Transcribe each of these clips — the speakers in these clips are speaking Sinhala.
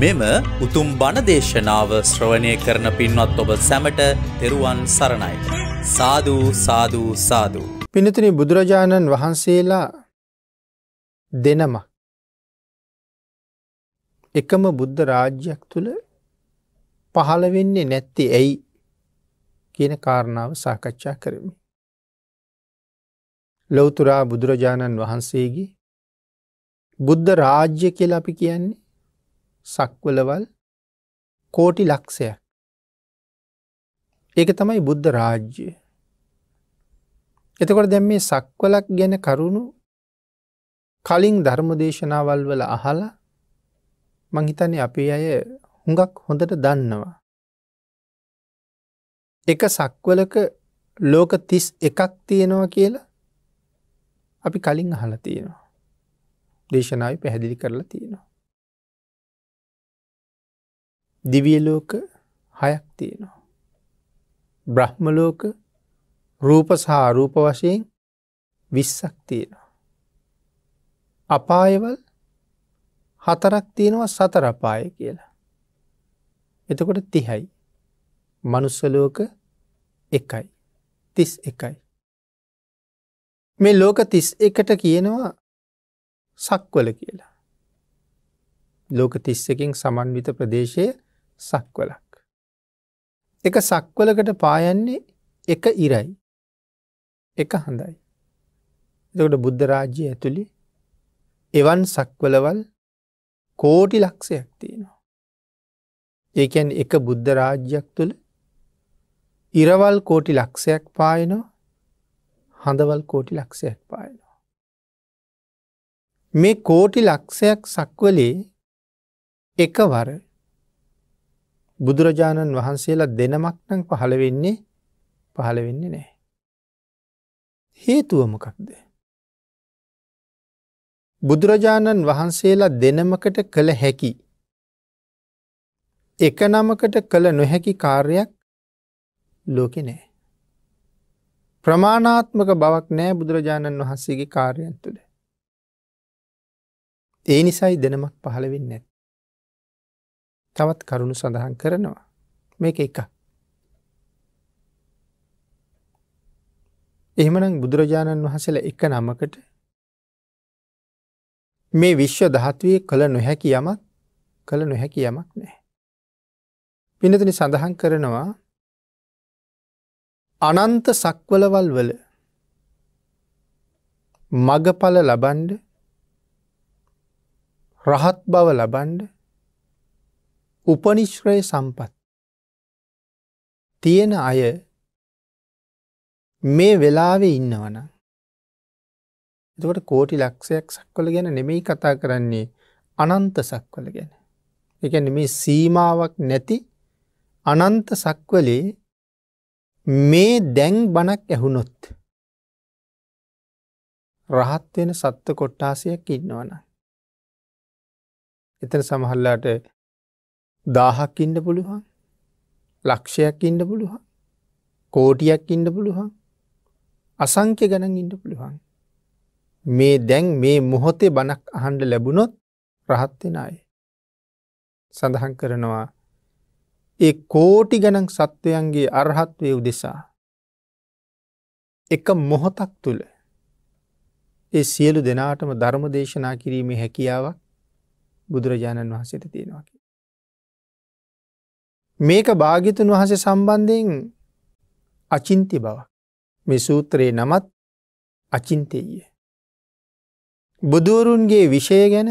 මෙම උතුම් බණ දේශනාව ශ්‍රවණය කරන පින්වත් ඔබ සැමට තෙරුවන් සරණයි. සාධූ සාධූ සාධූ. පිනතින බුදුරජාණන් වහන්සේලා දෙනම. එකම බුද්ධ රාජ්‍යයක් තුළ පහළවෙන්නේ නැත්ති ඇයි කියන කාරණාව සාකච්ඡා කරමි. ලොවතුරා බුදුරජාණන් වහන්සේගේ බුද්ධ රාජ්‍ය කියලා අපි කියන්නේ සක්වලවල් කෝටි ලක්ෂයක්. ඒක තමයි බුද්ධ රාජ්‍යය. එතකොට දැම් මේ සක්වලක් ගැන කරුණු කලින් ධර්ම දේශනාවල් වල අහලා මංහිතන්නේ අපේ අය හුඟක් හොඳට දන්නවා. එක සක්වලක ලෝක තිස් එකක් තියෙනවා කියලා අපි කලින් අහලා තියෙනවා. දේශනාව පැහැදිලි කරලා තියෙනවා. දිවියලෝක හයක් තියෙනවා. බ්‍රහ්මලෝක රූප සාරූප වශයෙන් විස්සක් තියෙනවා. අපායවල් හතරක් තියෙනවා සතරපාය කියලා. එතකොට තිහයි මනුස්සලෝක එකයි තිස් එකයි. මේ ලෝක තිස් එකට කියනවා සක්වල කියලා. ලෝක තිස්සකින් සමන්විත ප්‍රදේශය සක්වලක්. එක සක්වලකට පායන්නේ එක ඉරයි එක හඳයි. එතකට බුද්ධ රාජ්‍ය ඇතුළි එවන් සක්වලවල් කෝටි ලක්ෂයක් තියෙනවා. ඒකැන් එක බුද්ධ රාජ්‍යයක් තුළ ඉරවල් කෝටි ලක්ෂයක් පායනවා හඳවල් කෝටි ලක්ෂයක් පායනවා. මේ කෝටි ලක්ෂයක් සක්වලේ එකවර බුදුරජාණන් වහන්සේලා දෙනමක්නං පහළ වෙන්නේ පහළ වෙන්නේ නෑ. හේතුවමකක්ද. බුදුරජාණන් වහන්සේලා දෙනමකට කළ හැකි. එක නමකට කළ නොහැකි කාර්යක් ලෝකෙ නෑ. ප්‍රමාණාත්මක බවක් නෑ බුදුරජාණන් වහන්සේගේ කාර්යන් තුළ. ඒ නිසයි දෙනමක් පහළවෙන්න ඇත්ත. තවත් කරුණු සඳහන් කරනවා මේක එක එහමනම් බුදුරජාණන් වහසල එක නමකට මේ විශ්ව දහත්වය කළ නොහැකි යමක් කළ නොහැකි යමක් නෑ. පිනතන සඳහන් කරනවා අනන්ත සක්වලවල් වල මගඵල ලබන්ඩ රහත් බව ලබන්ඩ උපනිශ්‍රය සම්පත් තියෙන අය මේ වෙලාවේ ඉන්නවන එතකට කෝටි ලක්ෂයක් සක්වල ගැන නෙමෙයි කතා කරන්නේ අනන්ත සක්වල ගැන එකන මේ සීමාවක් නැති අනන්ත සක්වලේ මේ දැන් බණක් ඇහුණොත් රහත්වෙන සත්ව කොට්ටාසයක් ඉන්නවන එතන සමහල්ලාට දාහක් ඉන්න පුළුවන් ලක්ෂයක් ඉන්න පුළුවන් කෝටියක් ඉන්න පුළුවන් අසංක්‍ය ගණන් ඉන්න පුළුවන් මේ දැන් මේ මොහොතේ බණක් අහන්ඩ ලැබුණොත් රහත්වෙන අය සඳහන් කරනවා ඒ කෝටි ගණන් සත්වයන්ගේ අරහත්වය උදෙසා එක මොහොතක් තුළ ඒ සියලු දෙනාටම ධර්ම දේශනා කිරීමේ හැකියාවක් බුදුරජාණන් වහන්සේට තියෙනවාකි මේක භාගිතුන් වහස සම්බන්ධයෙන් අචින්ති බව මේ සූත්‍රයේ නමත් අචින්තයය. බුදුවරුන්ගේ විෂය ගැන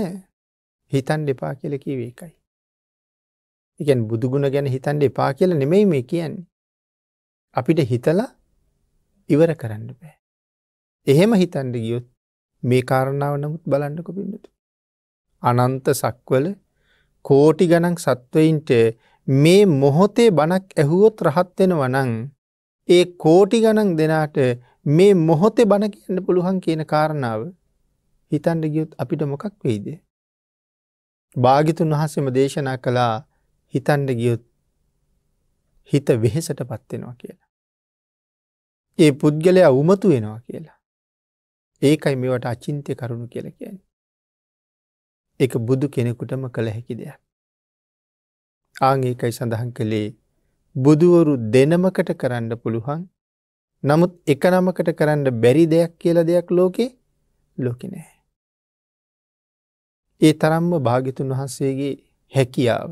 හිතන් දෙපා කියල කිවේ එකයි. එකන් බුදුගුණ ගැන හිතන් දෙපා කියල නෙමෙයි මේ කියන්නේ. අපිට හිතලා ඉවර කරන්න බෑ. එහෙම හිතන්ඩ ගියොත් මේ කාරණාව නමුත් බලන්නක පින්නට. අනන්ත සක්වල කෝටි ගණන් සත්වයින්ට මේ මොහොතේ බණක් ඇහුවොත් රහත් වෙනවා නම් ඒ කෝටි ගණන් දෙනාට මේ මොහොතේ බණ කියන්න පුළුවන් කියන කාරණාව හිතන්න ගියොත් අපිට මොකක් වෙයිද? භාගිතුන් වහන්සේම දේශනා කළා හිතන්න ගියොත් හිත වෙහෙසටපත් වෙනවා කියලා. ඒ පුද්ගලයා උමතු වෙනවා කියලා. ඒකයි මේවට අචින්ත්‍ය කරුණු කියලා කියන්නේ. ඒක බුදු කෙනෙකුටම කළ හැකි දෙයක්. ආගේකයි සඳහන් කළේ බුදුවරු දෙනමකට කරන්න පුළුවන් නමුත් එක නමකට කරන්න බැරි දෙයක් කියල දෙයක් ලෝකේ ලොකි නෑ. ඒ තරම්ම භාගිතුන් වහන්සේගේ හැකියාව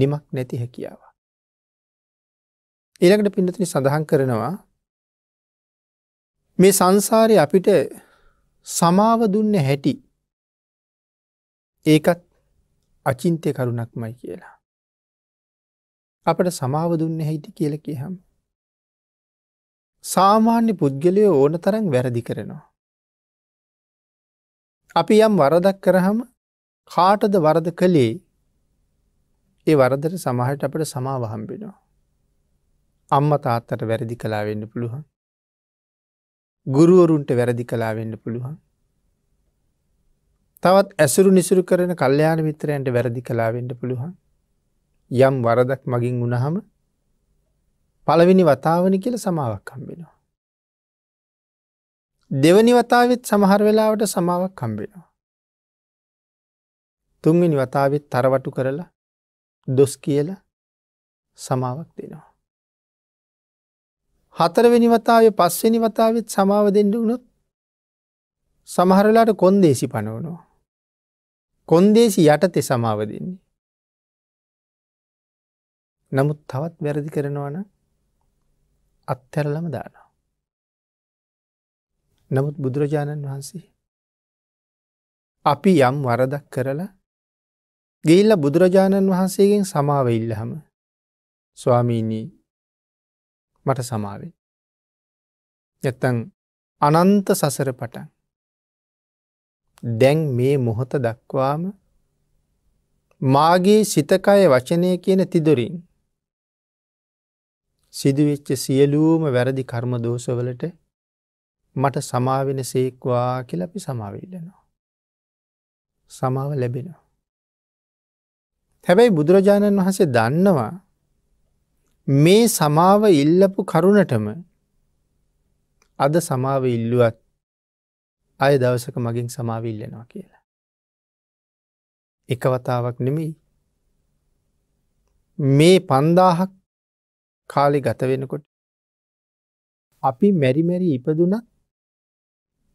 නිමක් නැති හැකියාව. එළකට පිඩතිනි සඳහන් කරනවා මේ සංසාරය අපිට සමාව දුන්න හැටි ඒකත් අචින්තය කරුණක්මයි කියලා. අපට සමාව දුන්න හැහිති කියල කියහම්. සාමාන්‍ය පුද්ගලය ඕන තරන් වැරදි කරනවා. අපි යම් වරදක් කරහම කාටද වරද කළේ ඒ වරදර සමහට අපට සමාවහම්බෙනවා. අම්ම තාත්තට වැරදි කලා වෙන්න පුළුවන්. ගුරුවරුන්ට වැරදි කලා වෙන්න පුළුවන්. තවත් ඇසුරු නිසුරු කරන කල්්‍යයාන මිත්‍රයන්ට වැරදි කලාවෙන්ට පුළුවන් යම් වරදක් මගින් වුණහම පළවෙනි වතාවනි කියල සමාවක් කම්බෙනවා. දෙවනි වතාවත් සමහර වෙලාවට සමාවක් කම්බෙනවා. තුන්වෙනි වතාවත් තරවටු කරලා දොස් කියල සමාවක් දෙනවා. හතරවෙනි වතාව පස්සෙනි වතාවත් සමාව දෙෙන්ඩ වුණොත් සමහරලාට කොන්දේසි පනවනවා. කොන්දේසි යටතෙ සමාව දෙන්නේ. නමුත් තවත් වැරදි කරනවන අත්හැරලම දානවා. නමුත් බුදුරජාණන් වහන්සේ. අපි යම් වරදක් කරලා ගෙල්ල බුදුරජාණන් වහන්සේගෙන් සමාව ඉල්ලහම ස්වාමීණී මට සමාවෙන්. එත්තන් අනන්ත සසර පටන් දැන් මේ මොහොත දක්වාම මාගේ සිතකය වචනය කියන තිදුරින් සිදුවෙච්ච සියලූම වැරදි කර්ම දෝසවලට මට සමාවෙන සේක්වා කියලපි සමාවිල්ලනවා. සමාව ලැබෙනවා. හැබැයි බුදුරජාණන් වහන්සේ දන්නවා මේ සමාව ඉල්ලපු කරුණටම අද සමාව ඉල්ලුවත් අය දවසක මගින් සමාවිල්ලෙනවා කියලා. එකවතාවක් නෙමෙයි. මේ පන්දාහක් කාලෙ ගත වෙනකොට අපි මැරිමැරි ඉපදුනත්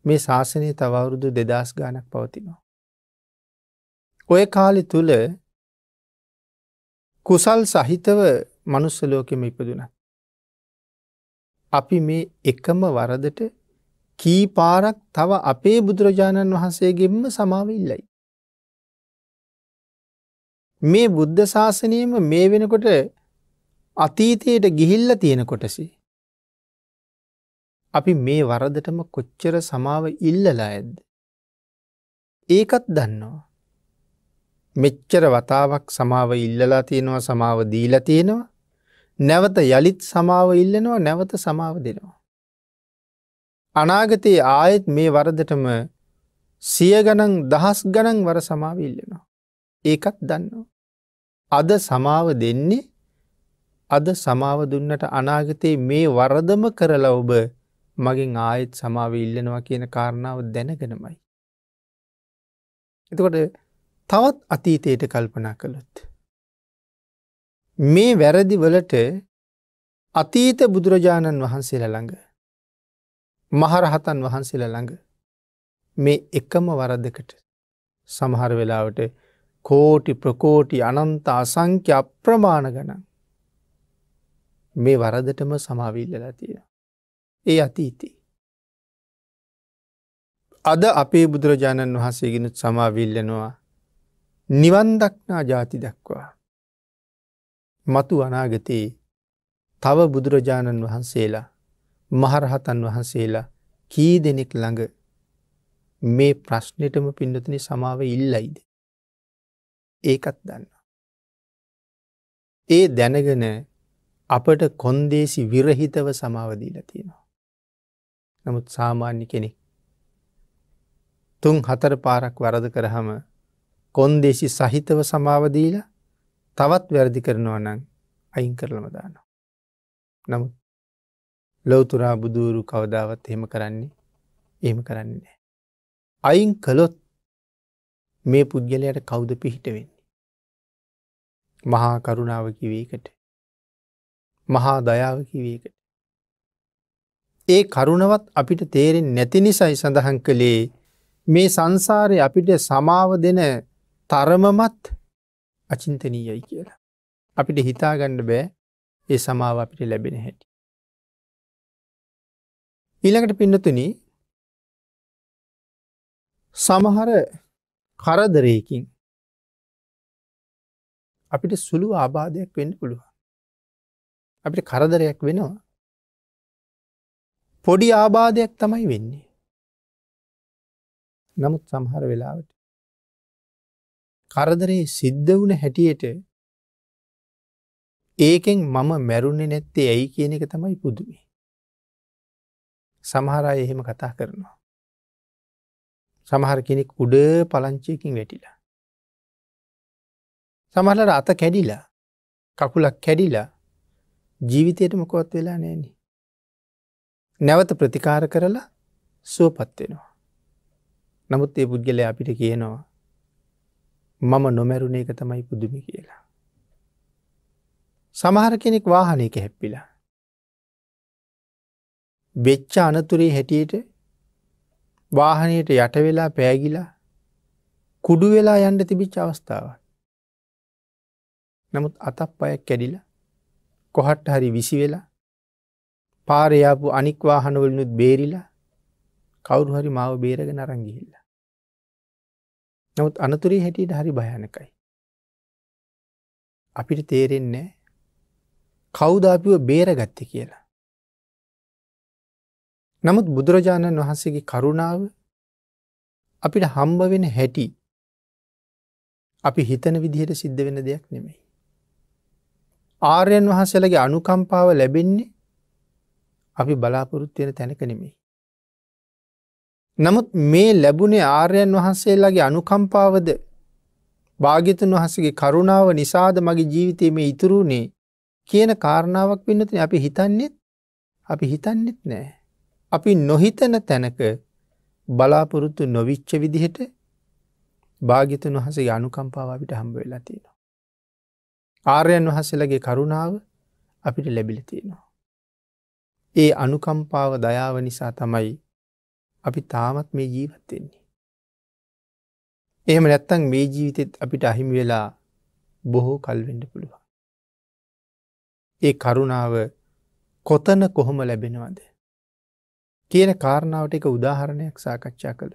මේ ශාසනය තවරුදු දෙදස් ගානක් පවතිනවා. ඔය කාලෙ තුළ කුසල් සහිතව මනුස්සලෝකෙම ඉපදුන. අපි මේ එකම වරදට කී පාරක් තව අපේ බුදුරජාණන් වහන්සේගෙන්ම සමාවිල්ලයි. මේ බුද්ධ ශාසනයම මේ වෙනකොට අතීතයට ගිහිල්ල තියෙන කොටසි. අපි මේ වරදටම කොච්චර සමාව ඉල්ලලා ඇද්ද. ඒකත් දන්නවා. මෙච්චර වතාවක් සමාව ඉල්ලලා තියෙනවා සමාව දීලා තියෙනවා නැවත යළිත් සමාව ඉල්ලනවා නැවත සමාව දෙනවා. අනාගතයේ ආයෙත් මේ වරදටම සිය ගණන් දහස් ගණන් වර සමාවිල්ලෙනවා. ඒකත් දන්නවා. අද සමාව දෙන්නේ අද සමාව දුන්නට අනාගතයේ මේ වරදම කරලා ඔබ මගින් ආයෙත් සමාව ඉල්ලනවා කියන කාරණාව දැනගෙනමයි. එතකොට තවත් අතීතයට කල්පනා කළොත්. මේ වැරදි වලට අතීත බුදුරජාණන් වහන්සේ ළඟ මහරහතන් වහන්සේල ළඟ මේ එකම වරදකට සමහර වෙලාවට කෝටි ප්‍රකෝටි අනන්ත අසංක්‍ය අප්‍රමාණ ගණන් මේ වරදටම සමවිල්ලලා තියෙන. ඒ අතීති. අද අපේ බුදුරජාණන් වහන්සේගෙනුත් සමාවිල්ලනවා නිවන් දක්නා ජාති දක්වා. මතු අනාගතයේ තව බුදුරජාණන් වහන්සේලා මහරහතන් වහන්සේලා කී දෙනෙක් ළඟ මේ ප්‍රශ්නයටම පින්නතන සමාව ඉල්ලයිද. ඒකත් දන්න. ඒ දැනගෙන අපට කොන්දේසි විරහිතව සමාවදීලා තියෙනවා. නමුත් සාමාන්‍ය කෙනෙක්. තුන් හතර පාරක් වරද කරහම කොන්දේසි සහිතව සමාවදීලා තවත් වැරදි කරනවා නං අයින් කරලම දානවා. නමුත් ලොවතුරා බුදුරු කවදාවත් එහෙම කරන්නේ එහෙම කරන්නේ නෑ. අයින් කළොත් මේ පුද්ගලයට කෞුද පිහිට වෙන්නේ. මහා කරුණාව කිවේකට මහා දයාව කිවේකට. ඒ කරුණවත් අපිට තේරෙන් නැති නිසයි සඳහන් කළේ මේ සංසාරය අපිට සමාව දෙන තරමමත් අචින්තනීයයි කියලා. අපිට හිතාගණ්ඩ බෑ ඒ සමාව අපිට ලැබෙන හැටි. ඊළඟට පින්නතුනි සමහර කරදරයකින් අපිට සුළු ආබාධයක් වෙන්න පුළුවන්. අපිට කරදරයක් වෙනවා. පොඩි ආබාධයක් තමයි වෙන්නේ. නමුත් සමහර වෙලාවට. කරදරේ සිද්ධ වුණ හැටියට ඒකෙන් මම මැරුණෙ නැත්තේ ඇයි කියන එක තමයි පුදුමේ. සමහරය එහෙම කතා කරනවා. සමහර කෙනෙක් උඩ පලංචයකින් වැටිලා. සමහලට අත කැඩිලා කකුලක් කැඩිලා ජීවිතයට මොකොත් වෙලා නෑන. නැවත ප්‍රතිකාර කරලා සුවපත්වෙනවා. නමුත් ඒ පුද්ගලය අපිට කියනවා මම නොමැරුණ එක තමයි පුදුමි කියලා. සමහර කෙනෙක් වාහනයක හැප්පිලා වෙච්ච අනතුරේ හැටියට වාහනයට යට වෙලා පෑගිලා කුඩු වෙලා යන්න තිබිච් අවස්ථාව. නමුත් අතප් අයක් කැඩිල කොහට්ට හරි විසි වෙලා පාරයාපු අනික්වාහනවලනුත් බේරිලා කවුරුහරි මාව බේරග නරංගිහිල්ල. නමුත් අනතුරේ හැටියට හරි භයනකයි. අපිට තේරෙන්නේ කෞදාපිව බේරගත්ත කියලා. නමුත් බුදුරජාණන් වහන්සේගේ කරුණාව අපිට හම්බ වෙන හැටි අපි හිතන විදිහට සිද්ධ වෙන දෙයක් නෙමෙයි. ආර්යන් වහන්සේලගේ අනුකම්පාව ලැබෙන්නේ අපි බලාපොරොත්තියෙන තැනක නෙමෙයි. නමුත් මේ ලැබුණේ ආර්යන් වහන්සේලාගේ අනුකම්පාවද භාගිතුන් වහසගේ කරුණාව නිසාද මගේ ජීවිතයේ මේ ඉතුරුණේ කියන කාරණාවක් පින්නතින අපි හිතන්නෙත් අපි හිතන්නෙත් නෑ. අපි නොහිතන තැනක බලාපොරොත්තු නොවිච්ච විදිහට භාගිතන් වහසේ යනුකම්පාව අපිට හම්බ වෙලා තියෙනවා. ආර්යන් වහසලගේ කරුණාව අපිට ලැබිල තියෙනවා. ඒ අනුකම්පාව දයාව නිසා තමයි අපි තාමත් මේ ජීවත්වෙන්නේ. එහෙම නැත්තං මේ ජීවිතෙත් අපිට අහිමි වෙලා බොහෝ කල්වෙඩ පුළුවන්. ඒ කරුණාව කොතන කොහොම ලැබෙනවද. කියන කාරණාවට එක උදාහරණයක් සාකච්ඡා කළ.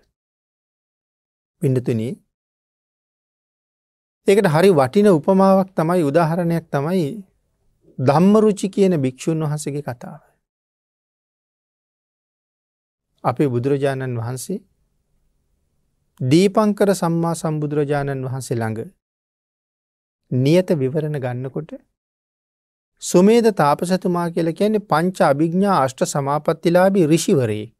පිඩතුනී ඒකට හරි වටින උපමාවක් තමයි උදාහරණයක් තමයි ධම්මරුචි කියන භික්‍ෂූන් වහසගේ කතාව. අපේ බුදුරජාණන් වහන්සේ දීපංකර සම්මා සම්බුදුරජාණන් වහන්සේ ළඟ නියත විවරණ ගන්නකොට සුමේද තාපසතුමා කියල කියන්නේ පංච අභිග්ඥා අෂ්ට සමාපත්තිලාබී රිෂිවරේ.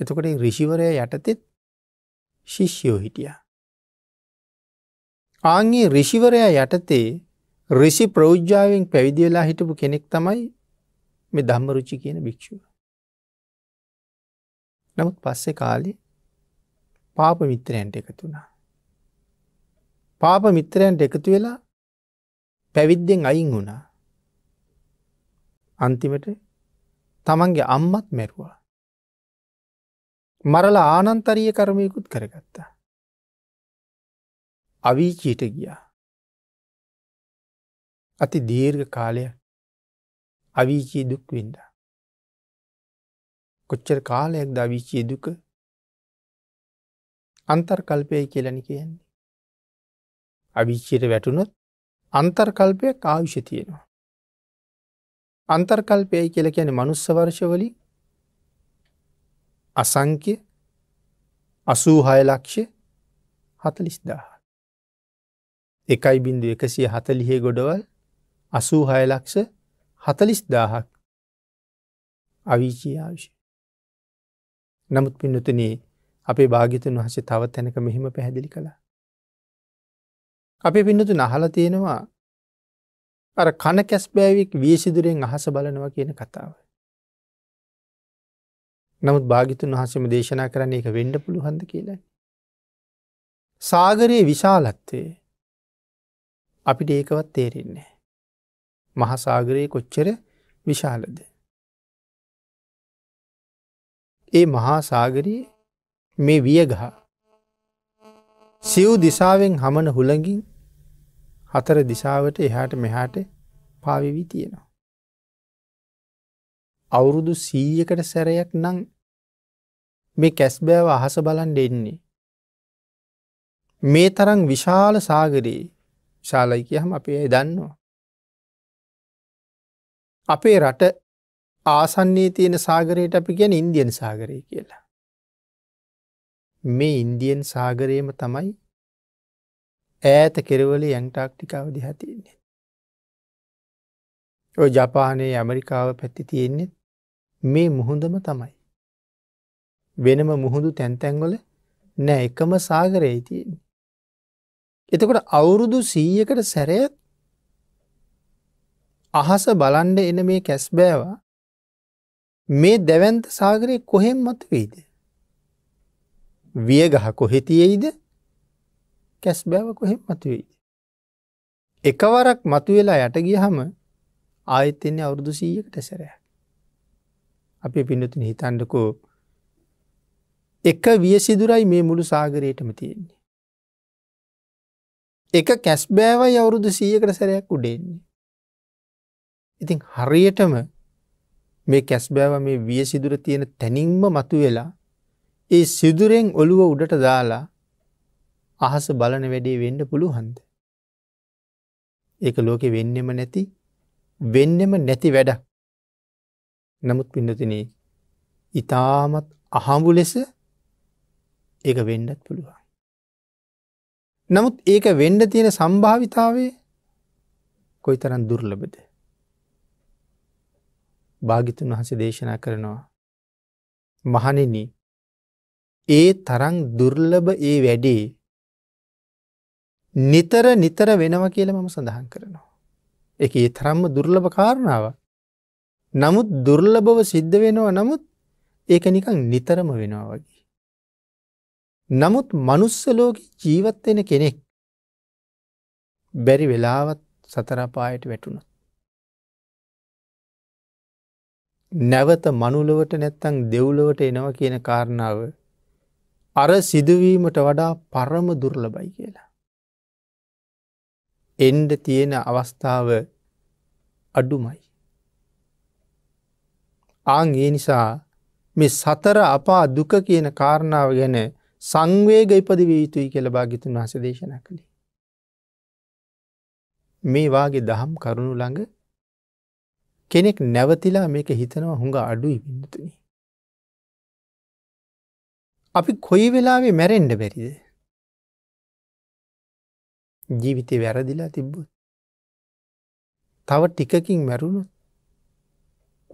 එතකොට රිෂිවරය යටතෙත් ශිෂ්‍යයෝ හිටිය. ආංගේ රිෂිවරයා යටතේ රිසි ප්‍රෞද්ජාවෙන් පැවිදිවෙලා හිටපු කෙනෙක් තමයි මේ ධම්මරුචි කියන භික්‍ෂුව. නමුත් පස්සෙ කාලි පාප මිත්‍රයන්ට එකතුනා. පාප මිත්‍රයන්ට එකතු වෙලා පැවිද්දෙන් අයින් වුණා. අන්තිමට තමන්ගේ අම්මත් මැරුවා. මරල ආනන්තරිය කරමයකුත් කරගත්තා. අවීචීට ගියා. අති දීර්ඝ කාලය අවීචී දුක් වින්ද. කොච්චර කාලයක් ද අවීචී දුක අන්තර්කල්පය කියලනි කියන්නේ. අවිච්චයට වැටුණොත් අන්තර්කල්පයක් ආවිශ්‍ය තියෙනවා. අන්තර්කල්පයයි කියල කියන මනුස්ස වර්ෂවලි අසංක්‍ය අසූහය ලක්ෂ හතලිස්දාහ. එකයි බින්දු එකසිය හතලිහේ ගොඩවල් අසූහය ලක්ෂ හතලිස් දාහක් අවිචී ආවිශ. නමුත් පින්නතුනේ අපේ භාගිතන් වහසේ තවත් තැනක මෙහෙම පැහැදිලි කළා. අපි පින්නතු නහල තියෙනවා අර කන කැස්බෑවික් වීසිදුරෙන් අහස බලනවා කියන කතාව. නමුත් භාගිතුන් වහසම දේශනා කරන්නේ එක වෙන්ඩ පුළුහන්ද කියලා. සාගරයේ විශාලත්වය අපිට ඒකවත් තේරෙන්නේ. මහසාගරයේ කොච්චර විශාලද. ඒ මහා සාගරයේ මේ වියගහ සිව් දිසාවෙන් හමන හුළඟින් හතර දිසාවට එහාට මෙහාට පාවිවී තියෙනවා. අවුරුදු සීයකට සැරයක් නං මේ කැස්බෑව අහස බලන් දෙන්නේ. මේ තරන් විශාල සාගරයේ ශාලයි කියහම අපේ දන්නවා. අපේ රට ආසන්නේ තියෙන සාගරයට අපි ගැන ඉන්දියන් සාගරය කියලා. මේ ඉන්දියන් සාගරයම තමයි ඈත කෙරවල ඇන්ටාක්ටිකාව දිහ තියන්නේ. ඔය ජපානයේ ඇමරිකාව පැත්ති තියෙන්නේ මේ මුහුදම තමයි. වෙනම මුහුදු තැන්තැන්වල නෑ එකම සාගරයේ තියෙන්නේ. එතකොට අවුරුදු සීයකට සැරයත් අහස බලන්ඩ එන මේ කැස්බෑවා මේ දැවන්ත සාගරයේ කොහෙෙන් මත වෙයිද. වියගහ කොහෙතියෙයිද කැස් බෑව කොහෙත් මතුවෙයිද. එකවරක් මතුවෙලා යට ගියහම ආයතෙන්නේ අවුරුදු සීයකට සැරයක්. අපි පිනතුන හිතන්ඩකෝ එක වියසිදුරයි මේ මුළු සාගරයටම තියෙන්නේ. එක කැස් බෑවයි අවුරුදු සීයකට සැරයක් උඩෙන්නේ. ඉතින් හරියටම මේ කැස්බෑව මේ විය සිදුර තියෙන තැනින්ම මතු වෙලා ඒ සිදුරෙන් ඔළුව උඩට දාලා අහස බලන වැඩේ වෙන්න පුළුවන්ද. ඒක ලෝකෙ වෙන්නෙම නැති වෙන්නෙම නැති වැඩ. නමුත් පිඩතින ඉතාමත් අහඹු ලෙස ඒ වෙන්නත් පුළුවන්. නමුත් ඒක වෙන්ඩ තියෙන සම්භාවිතාවේ කොයි තරන් දුර්ලබද. භාගිතුන් වහස දේශනා කරනවා. මහනෙන ඒ තරං දුර්ලභ ඒ වැඩේ නිතර නිතර වෙනවා කියල මම සඳහන් කරනවා. එක ඒ තරම්ම දුර්ලභ කාරණාව. නමුත් දුර්ලභව සිද්ධ වෙනවා නමුත් ඒක නිකං නිතරම වෙනවා වගේ. නමුත් මනුස්සලෝක ජීවත්වෙන කෙනෙක් බැරි වෙලාවත් සතරපායට වැටුණොත්. නැවත මනුලොවට නැත්තං දෙව්ලොවට එනවා කියන කාරණාව අර සිදුවීමට වඩා පරම දුර්ලබයි කියලා. එන්ඩ තියෙන අවස්ථාව අඩුමයි. ආං ඒ නිසා මෙ සතර අපා දුක කියන කාරණාව ගැන සංවේග ඉපදිවිය යුතුයි කියල භාගිතුන් වහස දේශනා කළේ. මේ වගේ දහම් කරුණු ළඟ කෙනෙක් නැවතිලා මේක හිතනවා හුඟ අඩුයි පිඳතුනි. අපි කොයි වෙලාවේ මැරෙන්ඩ බැරිද. ජීවිතය වැරදිලා තිබ්බොත්. තව ටිකකින් මැරුණොත්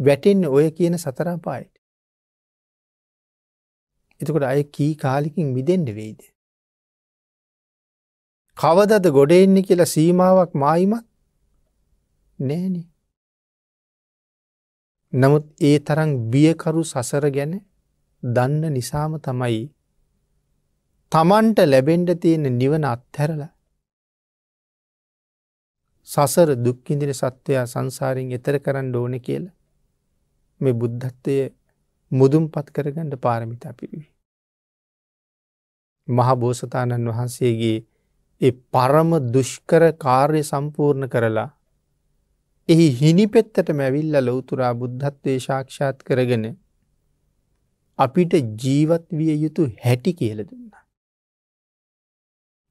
වැටෙන් ඔය කියන සතරාපායට. එතකොට අය කී කාලිකින් විදෙන්ඩ වෙයිද. කවදද ගොඩ එන්නේ කියලා සීමාවක් මායිමත් නෑනේ. නමුත් ඒ තරං බියකරු සසර ගැන දන්න නිසාම තමයි තමන්ට ලැබෙන්ඩ තියෙන නිවන අත්හැරලා සසර දුක්කිදින සත්වයා සංසාරයෙන් එතර කරන්න ඕන කියල මේ බුද්ධත්වය මුදුම් පත් කරගන්නට පාරමිතා පිරිවි. මහා බෝසතාණන් වහන්සේගේ ඒ පරම දුෂ්කර කාර්ය සම්පූර්ණ කරලා එහි හිනිපෙත්තට මැවිල්ල ලොවතුරා බුද්ධත්වය ශාක්ෂාත් කරගෙන අපිට ජීවත් විය යුතු හැටි කියල දුන්න.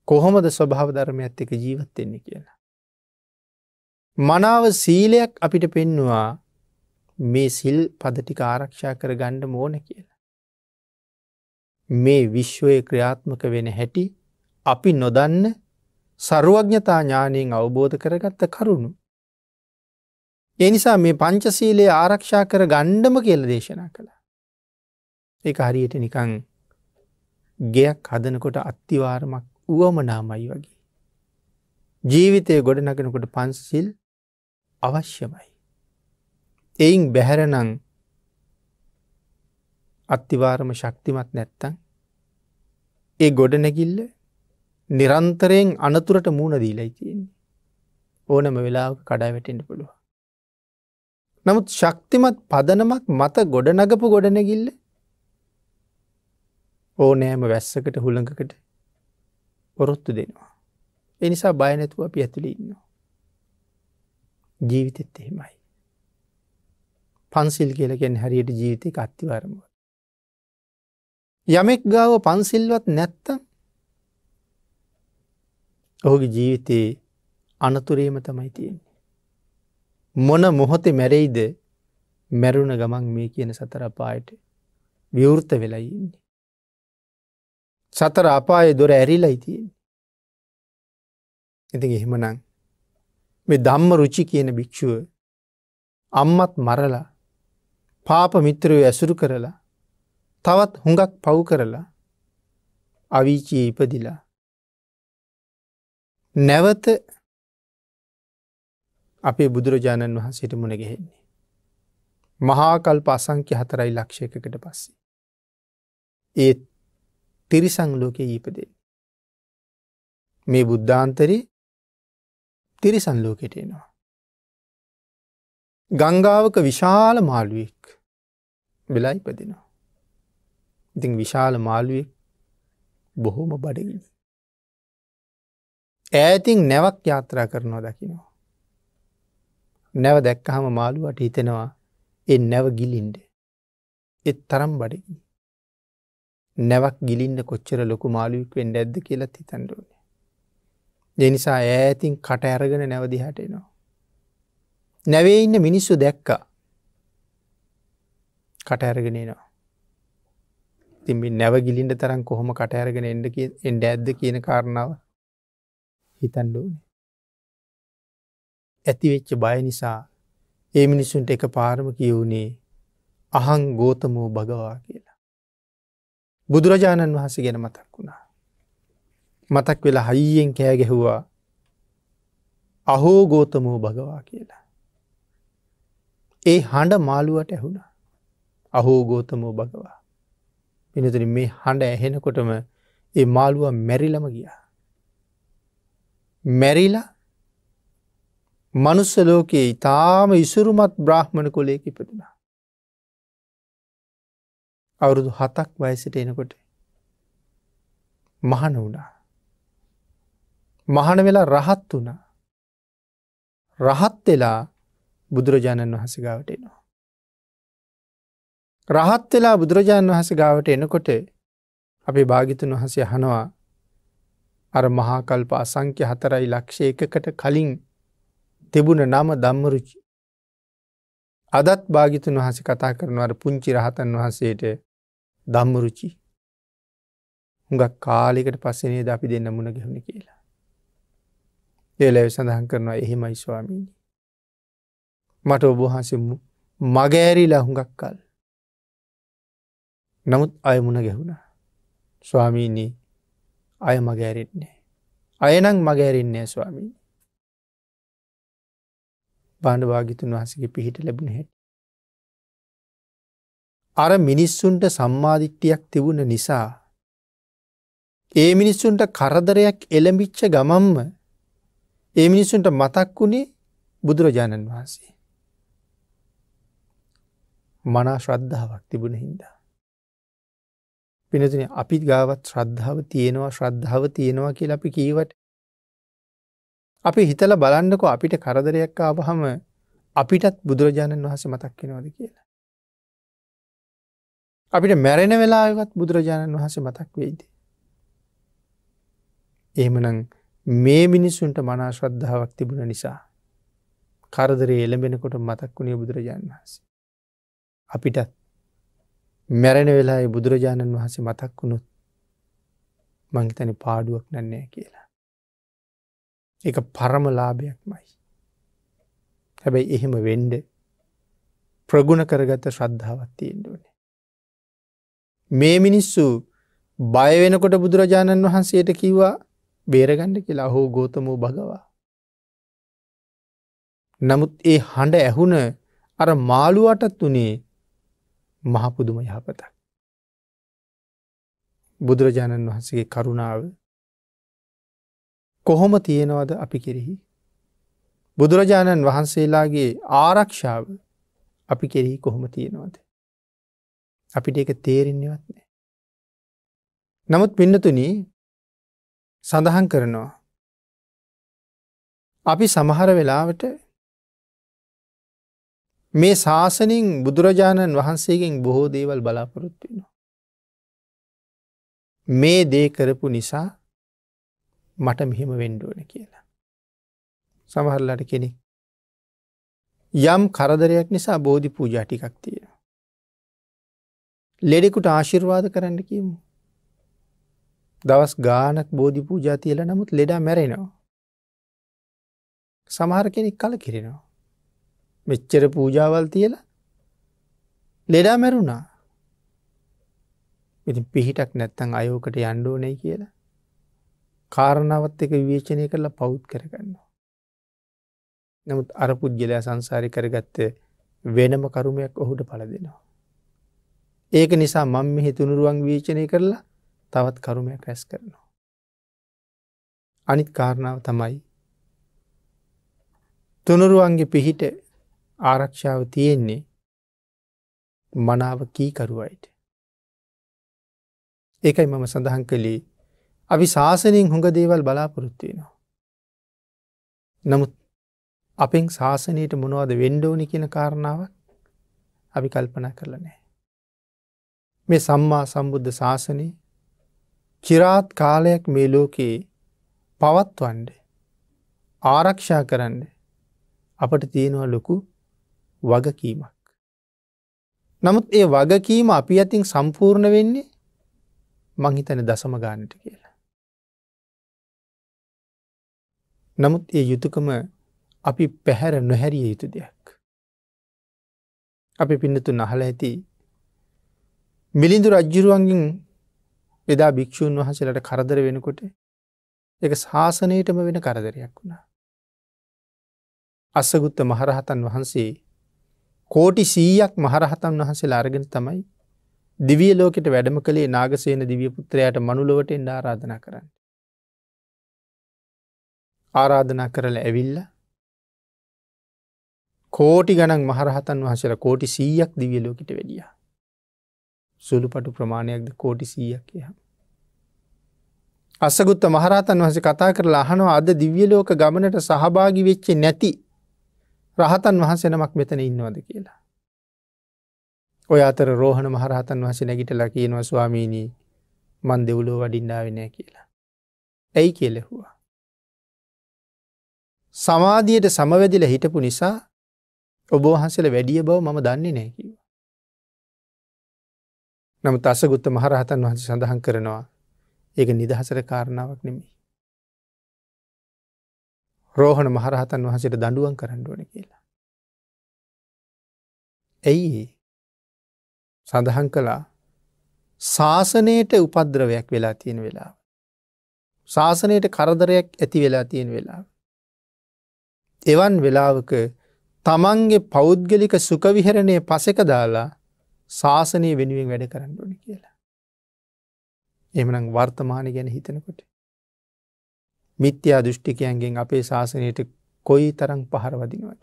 කොහොමද ස්වභාව ධර්මයත් එක ජීවත්වෙන්නේ කියලා. මනාව සීලයක් අපිට පෙන්නවා මේ සිල් පදටික ආරක්ෂා කර ගණ්ඩ මෝන කියලා. මේ විශ්වය ක්‍රියාත්මක වෙන හැටි අපි නොදන්න සරුවඥතා ඥානයෙන් අවබෝධ කරගත්ත කරුණු. එනිසා මේ පංචසීලයේ ආරක්ෂා කර ගණ්ඩම කියල දේශනා කළා. එක හරියට නිකං ගෙයක් හදනකොට අත්තිවාරමක් වුවමනාමයි වගේ. ජීවිතය ගොඩ නගෙනකොට පන්සිල් අවශ්‍යමයි. එයින් බැහැරනං අත්තිවාරම ශක්තිමත් නැත්තං ඒ ගොඩනැගිල්ල නිරන්තරයෙන් අනතුරට මූුණ දීලයි තියෙන්නේ. ඕනම වෙලාව කඩාවැටෙන්ට පුළුව. නමුත් ශක්තිමත් පදනමක් මත ගොඩනගපු ගොඩනැගිල්ල ඕනෑම වැස්සකට හුළඟකට පොරොත්තු දෙනවා. එනිසා බයනැතුව අපි ඇතුළි ඉන්නවා. ජීවිතෙත් එහෙමයි. පන්සිල් කියලගෙන් හැරියට ජීවිතය අත්තිවරමුව. යමෙක් ගාව පන්සිල්වත් නැත්ත ඔහුගේ ජීවිතයේ අනතුරේම තමයි තියෙන්නේ. මොන මොහොතේ මැරෙයිද මැරුණ ගමන් මේ කියන සතර අපායට විවෘත වෙලයින්නේ. සතර අපාය දොර ඇරිලා ඉතින්. ඉතින් එහෙමනං මේ ධම්ම රුචි කියන භික්‍ෂුව අම්මත් මරලා පාප මිත්‍රය ඇසුරු කරලා තවත් හුඟක් පව් කරලා අවිචී ඉපදිලා. නැවත අපේ බුදුරජාණන් වහන්සේට මුණ ගෙහෙන්නේ. මහාකල් පසංක්‍ය හතරයි ලක්ෂයකකට පස්සේ. ඒත් තිරිසං ලෝකයේ ඊපදේ. මේ බුද්ධාන්තරේ තිරිසන් ලෝකෙට එනවා. ගංගාවක විශාල මාළුවෙක් වෙලායිපදිනවා. ඉතිං විශාල මාළුවෙක් බොහෝම බඩගිනි. ඇතින් නැවක් යාත්‍රා කරනවා දකිනවා. නැව දැක්කහම මාළුවට හිතෙනවා එ නැව ගිලින්ඩ. එත් තරම් බඩගිනි. නැවක් ගිලින්න කොච්චර ලොකු මාළුවෙක් වෙන් ඇද්ද කියලත් හිතන්ඩුවන. දෙනිසා ඈතින් කට ඇරගෙන නැවදිහට එනවා. නැවේ ඉන්න මිනිස්සු දැක්කා කට ඇරගෙනනවා. තිබි නැව ගිලින්ට තරම් කොහොම කට ඇරගෙන එඩ එන්ඩ ඇද්ද කියන කාරණාව හිතන්ඩුවනේ. ඇතිවෙච්ච බය නිසා ඒ මිනිස්සුන්ට එක පාරම කියවුණේ අහං ගෝතමූ භගවා කියලා. බුදුරජාණන් වහස ගැන මතක් වුණා. මතක් වෙලා හයියෙන් කෑගැහුවා අහෝ ගෝතමෝ භගවා කියලා. ඒ හඬ මාළුවට ඇහුණ අහෝ ගෝතමෝ භගවා. පිනතුර මේ හඬ ඇහෙනකොටම ඒ මාළුව මැරිලම ගියා. මැරිලා මනුස්ස ලෝකයේ ඉතාම ඉසුරුමත් බ්‍රහ්මණ කොලයක ඉපදුනා. අවුරුදු හතක් වයසට එනකොට මහන වුණා. මහන වෙලා රහත් වුණ. රහත් වෙලා බුදුරජාණන් වහස ගාවට එනවා. රහත් වෙලා බුදුරජාණන් වහස ගාවට එනකොට අපේ භාගිතුන් වහසේ හනවා අර මහාකල්ප අසංක්‍ය හතරයි ලක්ෂ එකකට කලින් තිබුණ නම දම්මරුචි. අදත් භාගිතුන් වහස කතා කරනවර පුංචි රහතන් වහන්සේට දම්මරුචි. හුඟක් කාලෙකට පස්සනේ ද අපි දෙන්න මුණ ගැහුණ කියලා. ඒලැව සඳහන් කරනවා එහෙමයි ස්වාමීණි. මට ඔබහන්සෙමු මගෑරීලා හුඟක් කල්. නමුත් අයමුණ ගැහුණ. ස්වාමීණී අය මගෑරෙන්නේ. අයනං මගෑරෙන්නේ ස්වාමීණි. බණ්ඩවාගිතුන් වහසගේ පිහිට ලැබුණ හැට. අර මිනිස්සුන්ට සම්මාධිට්ටියක් තිබුණ නිසා. ඒ මිනිස්සුන්ට කරදරයක් එළඹිච්ච ගමම්ම ඒ මිනිස්සුන්ට මතක් වුණේ බුදුරජාණන් වහන්සේ. මනා ශ්‍රද්ධාවක් තිබුණ හින්දා. පිනතින අපිත් ගාවත් ශ්‍රද්ධාව තියෙනවා ශ්‍රද්ධාව තියෙනවා කියල අපි කීවට. අපි හිතල බලන්නකො අපිට කරදරයක් ආවහම අපිටත් බුදුරජාණන් වහස මතක්කෙනවාද කියලා. අපිට මැරෙන වෙලාවත් බුදුරජාණන් වහස මතක් වෙයිද. ඒමනං මේ මිනිස්සුන්ට මනා ශ්‍රද්ධාවක් තිබුණ නිසා. කරදර එළඹෙනකොට මතක් වුණේ බුදුරජාණන් වහන්සේ. අපිටත් මැරෙන වෙලා බුදුරජාණන් වහන්සේ මතක් වුණුත් මංහිතන පාඩුවක් නැන්නේ කියලා. එක පරමලාභයක් මයි. හැබැයි එහෙම වෙන්ඩ ප්‍රගුණ කරගත ශ්‍රද්ධාවත් තියෙන්ඩුවනේ. මේ මිනිස්සු බයවෙනකොට බුදුරජාණන් වහන්සේට කිව්වා බේරගණ්ඩ කියලා හෝ ගෝතමෝ භගවා. නමුත් ඒ හඬ ඇහුන අර මාළුවටත් වනේ මහපුදුම යහපතක්. බුදුරජාණන් වහන්සගේ කරුණාව කොහොම තියෙනවද අපි කෙරෙහි. බුදුරජාණන් වහන්සේලාගේ ආරක්ෂාව අපි කෙරෙහි කොහොම තියෙනවද. අපිට එක තේරෙන්නවත් නෑ. නමුත් පින්නතුනී සඳහන් කරනවා. අපි සමහර වෙලාවට මේ ශාසනින් බුදුරජාණන් වහන්සේගෙන් බොහෝ දේවල් බලාපොරොත්තුවෙනවා. මේ දේ කරපු නිසා මට මෙහෙම වෙන්ඩුවන කියලා. සමහරලට කෙනෙක්. යම් කරදරයක් නිසා බෝධි පූජා ටිකක් තියෙන. ලෙඩෙකුට ආශිර්වාද කරන්න කියමු. දවස් ගානක් බෝධි පූජා තියල නමුත් ලෙඩා මැරෙනවා. සමහර කෙනෙක් කල කිරෙනවා. මෙච්චර පූජාවල් තියල ලෙඩා මැරුණා. ඉති පිහිටක් නැත්තං අයෝකට යන්්ඩෝනයි කියලා. කාරණාවත් එක විවේචනය කරලා පෞද් කරගන්නවා. නමුත් අරපුද්ගලයා සංසාරි කරගත්තේ වෙනම කරුමයක් ඔහුට පල දෙනවා. ඒක නිසා මං මෙහි තුනුරුවන් වීචනය කරලා තවත් කරුමයක් රැස් කරනවා. අනිත් කාරණාව තමයි තුනරුවන්ගේ පිහිට ආරක්ෂාව තියෙන්නේ මනාව කීකරුවයිට. ඒකයි මම සඳහන් කළේ අපි ශාසනයෙන් හොඟ දේවල් බලාපොරොත්තුවෙනවා. නමුත් අපෙන් ශාසනයට මොනවද වෙන්ඩෝනි කියන කාරණාවක් අපි කල්පනා කරල නෑ. මේ සම්මා සම්බුද්ධ ශාසනයේ චිරාත් කාලයක් මේ ලෝකයේ පවත්වන්ඩ ආරක්ෂා කරන්න අපට තියෙනවා ලොකු වගකීමක්. නමුත් ඒ වගකීම අපි අතින් සම්පූර්ණ වෙන්නේ මංහිතන දසම ගානට කියලා. නමුත් ඒ යුතුකම අපි පැහැර නොහැරිය යුතු දෙයක්. අපි පින්නතු නහල ඇති මිලිඳු රජ්ජුරුවන්ගින් එදා භික්‍ෂූන් වහසලට කරදර වෙනකොට එක ශාසනයටම වෙන කරදරයක් වුණා. අස්සගුත්ත මහරහතන් වහන්සේ කෝටි සීයක් මහරහතන් වහන්සේ අරගෙන තමයි දිවිය ලෝකෙට වැඩම කළේ නාගසේන දිවියපුත්‍රයට මනුලොවට එන්න ආරාධනා කරන්න. ආරාධනා කරල ඇවිල්ල කෝටි ගණන් මහරහතන් වහසර කෝටි සීයක් දිවිය ලෝකට වැඩියා. සුළු පටු ප්‍රමාණයක්ද කෝටි සීයක් කියහ. අස්සගුත්ත මහරහතන් වහස කතා කරලා අහනවා අද දිව්‍යලෝක ගමනට සහභාගි වෙච්චේ නැති රහතන් වහන්සෙනමක් මෙතන ඉන්නවද කියලා. ඔය අතර රෝහණ මහරහතන් වහස නැගිටලා කියනවා ස්වාමීණී මන් දෙවුලෝ වඩින්නාවෙනය කියලා. ඇයි කියලෙහුවා. සමාධියයට සමවැදිල හිටපු නිසා ඔබ වහන්සල වැඩිය බව මම දන්නේ නෑකිවා. නමුත් අසගුත්ත මහරහතන් වහන්ස සඳහන් කරනවා ඒක නිදහසර කාරණාවක් නෙමි. රෝහණ මහරහතන් වහසට දඩුවන් කරන්නඩුවන කියලා. ඇයි සඳහන් කළා ශාසනයට උපද්‍රවයක් වෙලා තියෙන වෙලා. ශාසනයට කරදරයක් ඇති වෙලා තියෙන වෙලා. එවන් වෙලාවක තමන්ගේ පෞද්ගලික සුකවිහරණය පසෙක දාලා ශාසනය වෙනුවෙන් වැඩ කරන්න ඕනි කියලා. එමනම් වර්තමාන ගැන හිතනකොට. මිත්‍යා දෘෂ්ටිකයන්ගෙන් අපේ ශාසනයට කොයි තරං පහරවදිනවද.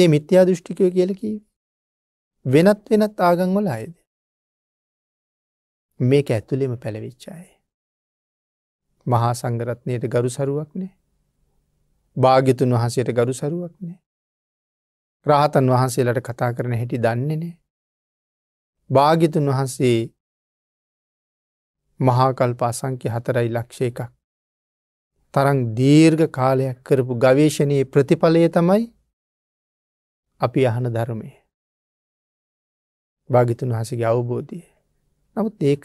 ඒ මිත්‍යා දෘෂ්ටිකය කියලකී වෙනත් වෙනත් ආගංවල අයද. මේක ඇතුළෙම පැළවිච්චාය. මහා සංගරත්නයට ගරු සරුවක් නෑ. භාග්‍යතුන් වහන්සේට ගරු සරුවක් නෑ. රාහතන් වහන්සේලට කතා කරන හැටි දන්නේනේ. භාගිතුන් වහන්සේ මහාකල්ප අසංකි හතරයි ලක්ෂ එකක්. තරං දීර්ඝ කාලයක් කරපු ගවේශණයේ ප්‍රතිඵලය තමයි අපි අහන ධර්මය. භාගිතුන් වහසගේ අවබෝධය. නමුත් ඒක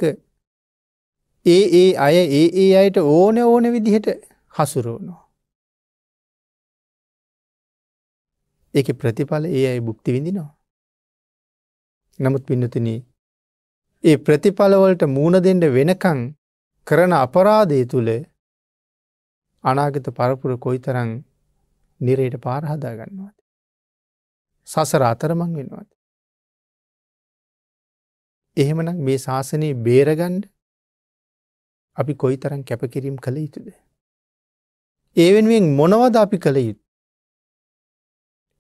ඒ ඒ අය ඒ ඒ අයට ඕන ඕන විදිහට හසුරුවනවා. ඒක ප්‍රතිඵල ඒ අයි බුක්ති විඳිනවා. නමුත් පින්නතින ඒ ප්‍රතිඵලවලට මූුණදෙන්ට වෙනකං කරන අපරාධය තුළ අනාගත පරපුර කොයි තරං නිරයට පාරහදා ගන්නවාද. සසර අතරමං වෙනවාද. එහෙමනම් මේ ශාසනයේ බේරගන්ඩ අපි කොයි තරන් කැපකිරීම් කළ යුතුද. ඒ වෙනුවෙන් මොනවද අපි කළ යුතු.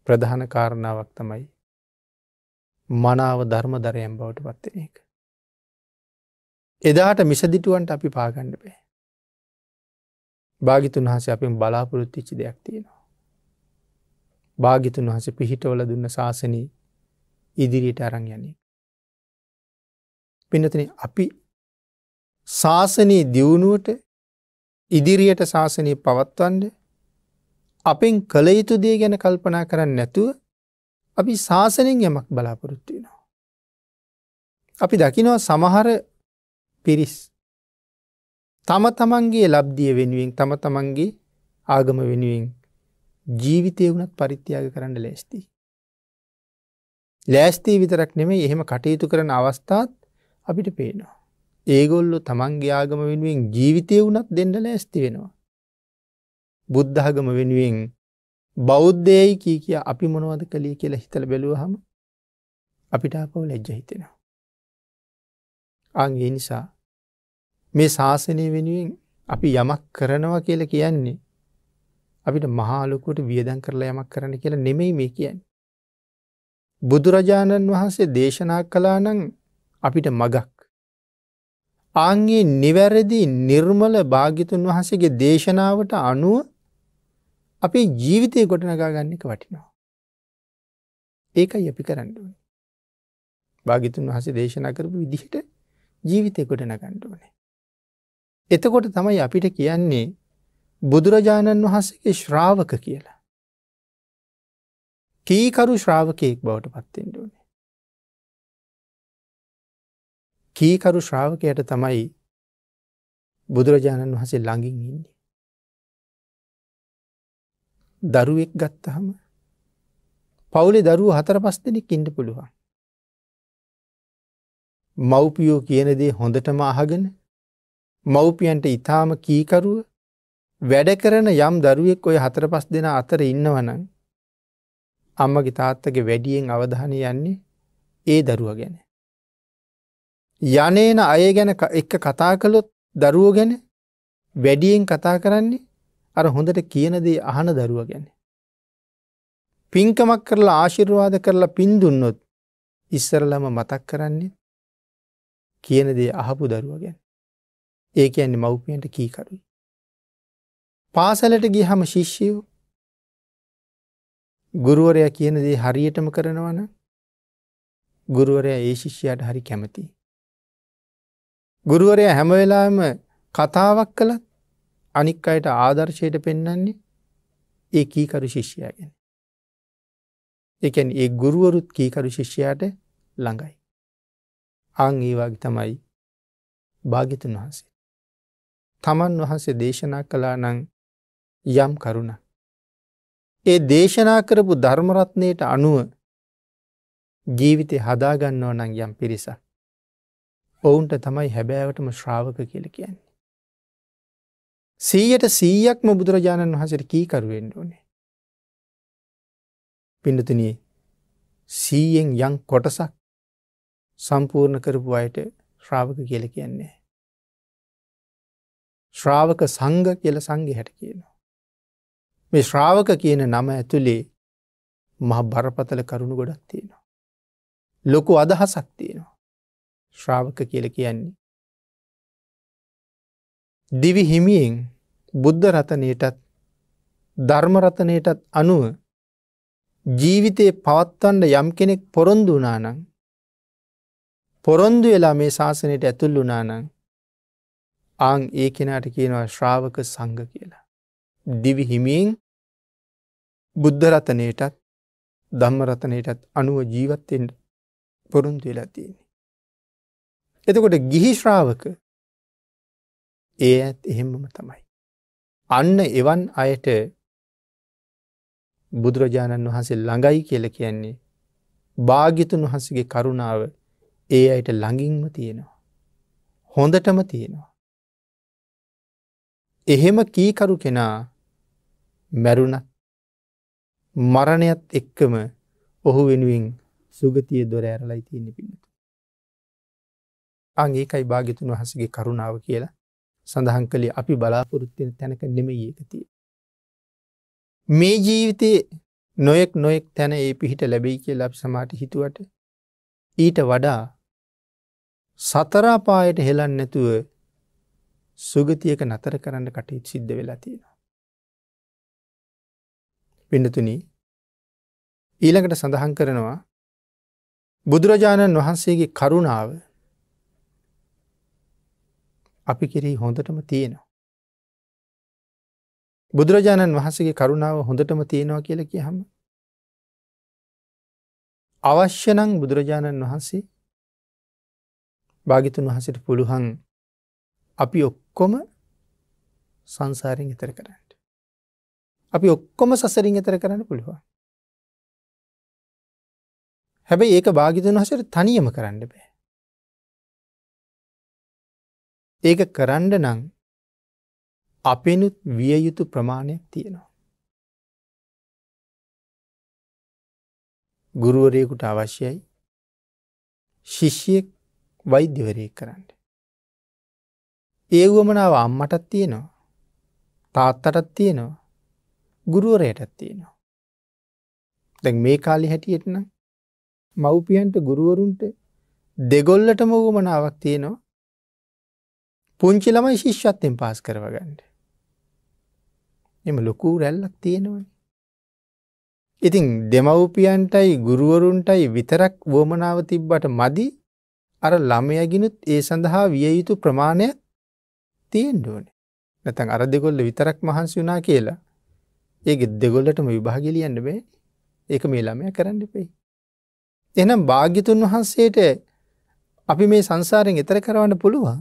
ප්‍රධාන කාරණාවක් තමයි මනාව ධර්ම දරයම් බවට පත්වෙන එක. එදාට මිසදිටුවන්ට අපි පාගණ්ඩ බෑ. භාගිතුන් වහස අපෙන් බලාපොරොත්තිච්චි දෙයක් තියෙනවා. භාගිතුන් වහස පිහිටවල දුන්න ශාසනී ඉදිරියට අරං යන්නේ. පිනතන අපි ශාසනී දියුණුවට ඉදිරියට ශාසනය පවත්වන්ඩ අපෙන් කළ යුතු දේ ගැන කල්පනා කරන්න නැතුව අපි ශාසනෙන් යමක් බලාපොරොත්තු වෙනවා. අපි දකිනවා සමහර පිරිස් තම තමන්ගේ ලබ්දිය වෙනුවෙන් තම තමන්ගේ ආගම වෙනුවෙන් ජීවිතය වුණත් පරිත්‍යාග කරන්න ලෑස්ති. ලෑස්තී විතරක් නෙමේ එහෙම කටයුතු කරන අවස්ථාත් අපිට පේනවා. ඒගොල්ලො තමන්ගේ ආගම වෙනුවෙන් ජීවිතය වුණත් දෙන්න ලෑස්ති වෙනවා. බුද්ධාගම වෙනුවෙන් බෞද්ධයයි කී කිය අපි මොනවද කළේ කියලා හිතල බැලුව හම අපිට අපව ලැජ්ජ හිතෙනවා. අන්ගේ නිසා මේ ශාසනය වෙනුවෙන් අපි යමක් කරනවා කියලා කියන්නේ අපිට මහාලොකුට වියදන් කරලා යමක් කරන කියලා නෙමෙයි මේ කියන්. බුදුරජාණන් වහන්සේ දේශනා කලා නං අපිට මගක් ආංගේ නිවැරදි නිර්මල භාගිතුන් වහසගේ දේශනාවට අනුව අපේ ජීවිතය ගොඩනගා ගන්න එක වටිනවා. ඒකයි අපි කරන්නඩුවන. භාගිතුන් වහස දේශනා කරපු විදිහට ජීවිතය ගොඩනගණ්ඩුවනේ. එතකොට තමයි අපිට කියන්නේ බුදුරජාණන් වහන්සේගේ ශ්‍රාවක කියලා. කීකරු ශ්‍රාවකයෙක් බවට පත්තෙන්ඩුවනේ. කීකරු ශ්‍රාවකයට තමයි බුදුරජාණන් වහසේ ළඟින් ඉන්නේ. දරුවෙක් ගත්තහම පවුලේ දරුව හතර පස් දෙනෙක් ඉඩ පුළුවන්. මව්පියෝ කියනදේ හොඳටම අහගෙන මව්පියන්ට ඉතාම කීකරුව වැඩ කරන යම් දරුවෙක් ඔය හතර පස් දෙෙන අතර ඉන්නවනන් අම්මගේ තාත්තගේ වැඩියෙන් අවධාන යන්නේ ඒ දරුව ගැන. යනේන අය ගැන එක කතා කළොත් දරුව ගැන වැඩියෙන් කතා කරන්නේ අර හොඳට කියනදී අහන දරුව ගැන. පින්කමක් කරලා ආශිර්වාද කරලා පින් දුන්නොත් ඉස්සරලම මතක් කරන්නේ කියනදේ අහපු දරුව ගැන. ඒක ඇන්නේ මව්පියන්ට කීකරුයි. පාසලට ගිය හම ශිෂ්‍යයෝ ගුරුවරය කියනදේ හරියටම කරනවන ගුරුවරය ඒ ශිෂ්‍යයට හරි කැමති. ගුරුවරය හැමවෙලාම කතාවක් කළත් අනික් අයට ආදර්ශයට පෙන්නන්නේ ඒ කීකරු ශිෂ්‍යයගෙන. එකන් ඒ ගුරුවරුත් කීකරු ශිෂ්‍යයට ළඟයි. අං ඒ වගේ තමයි භාගිතුන් වහන්සේ. තමන් වහන්සේ දේශනා කලා නං යම් කරුණ. ඒ දේශනා කරපු ධර්මරත්නයට අනුව ජීවිතය හදාගන්නව නං යම් පිරිසක්. ඔවුන්ට තමයි හැබෑවටම ශ්‍රාවක කියල කියන්නේ. 100ට 100ක්ම බුදුරජාණන් වහන්සේට කීකරු වෙන්න ඕනේ. පින්නතුනි 100ෙන් යම් කොටසක් සම්පූර්ණ කරපු අයට ශ්‍රාවක කියලා කියන්නේ. ශ්‍රාවක සංඝ කියලා සංඝයාට කියනවා. මේ ශ්‍රාවක කියන නම ඇතුලේ මහ බරපතල කරුණු ගොඩක් තියෙනවා. ලොකු අදහසක් තියෙනවා. ශ්‍රාවක කියල කියන්නේ දිවි හිමියෙන් බුද්ධ රතනයටත් ධර්මරතනයටත් අනුව ජීවිතයේ පවත්වන්ඩ යම් කෙනෙක් පොරොන්දු වනානං පොරොන්දු වෙලා මේ ශාසනයට ඇතුල් වනානං ආං ඒ කෙනාට කියනවා ශ්‍රාවක සංඝ කියලා. දිවි හිමියෙන් බුද්ධරතනයටත් ධම්මරතනයටත් අනුව ජීවත්තෙන් පොරුන්තු වෙලා තියෙන්නේ. එතකොට ගිහි ශ්‍රාවක ඒ ඇත් එහෙමම තමයි. අන්න එවන් අයට බුදුරජාණන් වහන්සේ ළඟයි කියල කියන්නේ. භාගිතුන් වහන්සගේ කරුණාව ඒ අයට ළඟින්ම තියෙනවා. හොඳටම තියෙනවා. එහෙම කීකරු කෙනා මැරුණත් මරණයත් එක්කම ඔහු වෙනුවෙන් සුගතිය දොර ඇරලයි තියෙන පින්නතු. අංඒකයි භාගිතුන් වහසගේ කරුණාව කියලා සඳහන් කළේ අපි බලාපොරොත්තින තැනක නෙමයි ඒකතිය. මේ ජීවිතයේ නොයෙක් නොයෙක් තැන ඒ පිහිට ලැබෙයි කිය ලබ සමාට හිතුවට ඊට වඩා සතරාපායට හෙලන් නැතුව සුගතියක නතර කරන්න කටයුත් සිද්ධ වෙලා තියෙනවා. පිඩතුනී ඊළඟට සඳහන් කරනවා බුදුරජාණන් වහන්සේගේ කරුණාව අපි කිරී හොඳටම තියෙනවා. බුදුරජාණන් වහන්සගේ කරුණාව හොඳටම තියෙනවා කියල කිය හම. අවශ්‍යනං බුදුරජාණන් වහන්සේ භාගිතුන් වහසට පුළුහන් අපි ඔක්කොම සංසාරෙන් එතර කරන්නට. අපි ඔක්කොම සසරින් එතර කරන්න පුළුවන්. හැබැයි ඒක භාගිතුන් වහසට තනියම කරන්න බෑ. ඒක කරන්න නං අපෙනුත් විය යුතු ප්‍රමාණයක් තියෙනවා. ගුරුවරයෙකුට අවශ්‍යයි ශිෂ්‍යයෙක් වෛද්‍යවරයෙක් කරන්න. ඒ වුවමනාව අම්මටත් තියෙනවා තාත්තටත් තියෙනවා ගුරුවරයටත් තියෙනවා. දැන් මේ කාලි හැටියටනම් මව්පියන්ට ගුරුවරුන්ට දෙගොල්ලටම වුවමනාවක් තියෙනවා පුංචි ළමයි ශිෂ්‍යත්තයෙන් පාස් කරවගන්න. එම ලොකූ රැල්ලක් තියෙනවන. ඉතින් දෙමව්පියන්ටයි ගුරුවරුන්ටයි විතරක් වුවමනාව තිබ්බට මදි අර ළමයගිනුත් ඒ සඳහා විය යුතු ප්‍රමාණය තියෙන්ඩුවන. නැතන් අර දෙගොල්ල විතරක් මහන්සි වනා කියලා ඒක දෙගොල්ලටම විභාගිලියන්න බේ ඒක මේ ළමය කරන්න පෙයි. එනම් භාගිතුන් වහන්සේට අපි මේ සංසාරෙන් එතර කරවන්න පුළුවන්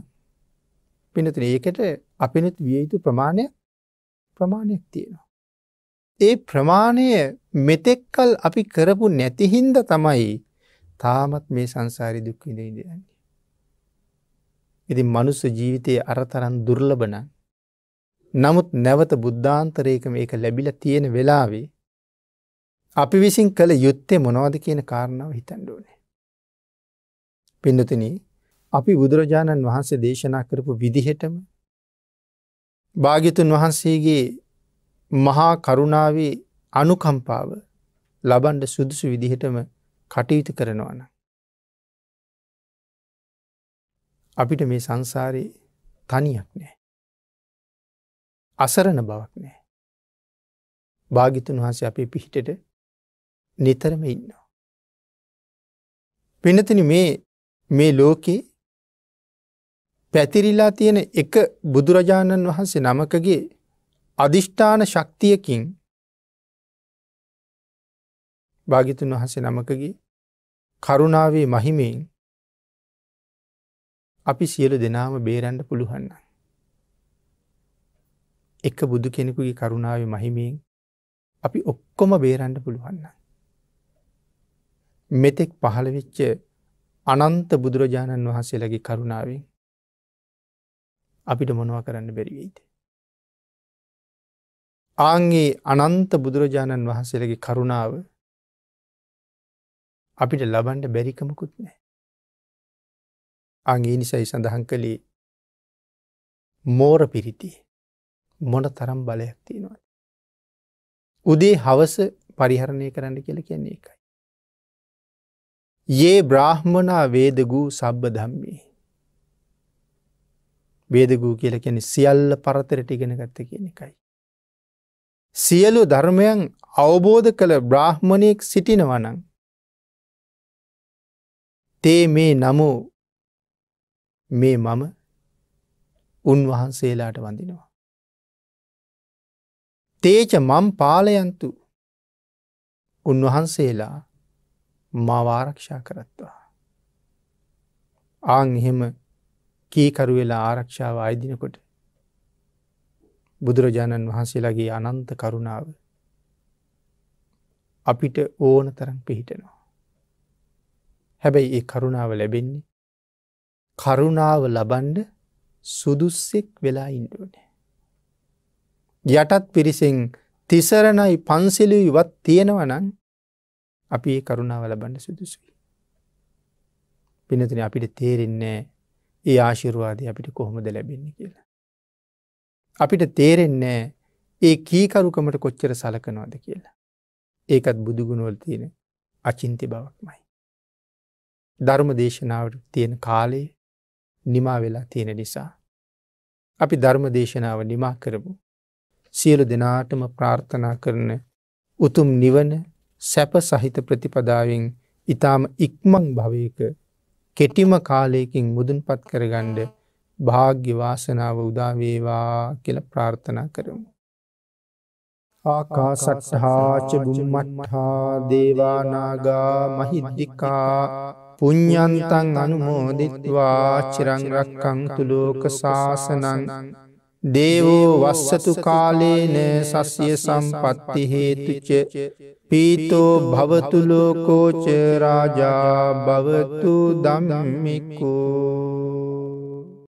පිනතින ඒකට අපිනත් විය යුතු ප්‍රමාණය ප්‍රමාණයක් තියෙනවා. ඒ ප්‍රමාණය මෙතෙක්කල් අපි කරපු නැතිහින්ද තමයි තාමත් මේ සංසාරි දුක් විඳයිදයන්නේ. ඉති මනුස්ස ජීවිතය අරතරන් දුර්ලබන නමුත් නැවත බුද්ධාන්තරයක මේක ලැබිල තියෙන වෙලාවේ අපි විසින් කළ යුත්තේ මොනවද කියන කාරණාව හිතන්ඩෝනේ. පින්නතිනී අපි බුදුරජාණන් වහන්සේ දේශනා කරපු විදිහටම භාගිතුන් වහන්සේගේ මහා කරුණාවේ අනුකම්පාව ලබන්ඩ සුදුසු විදිහටම කටයුතු කරනවන. අපිට මේ සංසාරයේ තනියක් නෑ. අසරණ බවක් නෑ. භාගිතුන් වහන්සේ අපේ පිහිටට නිතරම ඉන්නවා. පිනතින මේ මේ ලෝකේ පැතිරිලා තියෙන එක බුදුරජාණන් වහන්සේ නමකගේ අධිෂ්ඨාන ශක්තියකින් භාගිතුන් වහන්සේ නමකගේ කරුණාවේ මහිමයෙන් අපි සියලු දෙනාම බේරන්ඩ පුළුහන්න. එක බුදු කෙනෙකුගේ කරුණාව මහිමයෙන් අපි ඔක්කොම බේරන්ඩ පුළුවන්න. මෙතෙක් පහළවෙච්ච අනන්ත බුදුරජාණන් වහන්සේලගේ කරුණාවෙන් අපිට මොනව කරන්න බැරිවෙයිද. ආන්ගේ අනන්ත බුදුරජාණන් වහන්සේලගේ කරුණාව අපිට ලබන්ට බැරිකමකුත් නෑ. අගේ නිසයි සඳහන් කළේ මෝර පිරිති මොන තරම් බලයක් තියෙනවාද. උදේ හවස පරිහරණය කරන්න කියල කියන්නේ එකයි. ඒ බ්‍රාහ්මනා වේදගූ සබ්බ ධම්මේ බේදගූ කියල කෙන සියල්ල පරතරට ඉගෙන ගත්ත කියන එකයි. සියලු ධර්මයන් අවබෝධ කළ බ්‍රාහ්මණයෙක් සිටිනවනං. තේ මේ නමෝ මේ මම උන්වහන්සේලාට වඳිනවා. තේච මම් පාලයන්තු උන්වහන්සේලා මවාරක්ෂා කරත්වා. ආං එහෙම කීකරු වෙලා ආරක්ෂාව අයදිනකොට බුදුරජාණන් වහන්සේලාගේ අනන්ත කරුණාව අපිට ඕන තරම් පිහිටනවා. හැබැයි ඒ කරුණාව ලැබෙන්නේ කරුණාව ලබන්ඩ සුදුස්සෙක් වෙලා ඉන්ඩුවනේ. යටත් පිරිසිෙන් තිසරණයි පන්සිලි ඉවත් තියෙනවනන් අපි ඒ කරුණාව ලබන්න සුදුසුයි. පිනතින අපිට තේරෙන්නේ ඒ ආශිරවාදය අපිට කොහොමද ලැබෙන්නේ කියලා. අපිට තේරෙන්නේ ඒ කීකරුකමට කොච්චර සලකනවාද කියලා. ඒකත් බුදුගුණවල තියෙන අචින්ති බවක්මයි. ධර්ම දේශනාවට තියෙන කාලයේ නිමා වෙලා තියෙන නිසා. අපි ධර්ම දේශනාව නිමා කරමු. සියලු දෙනාටම ප්‍රාර්ථනා කරන උතුම් නිවන සැප සහිත ප්‍රතිපදාවෙන් ඉතාම ඉක්මං භවයක කෙටිම කාලයකින් මුදුන්පත් කරගණ්ඩ භාග්‍ය වාසනාව උදාවේවා කියල ප්‍රාර්ථනා කරමු. ආකාසත් සහාච බුම්මට්හා දේවානාගා මහිද්දිිකා පුං්ඥන්තන් අනුමෝදිත්වා චිරංරක්කං තුළෝක ශාසනන් දේවෝ වස්සතු කාලේන සස්ය සම්පත්ති හේතුච පීතෝ භවතුලෝකෝචරාජා භවතු දමම්මිකෝ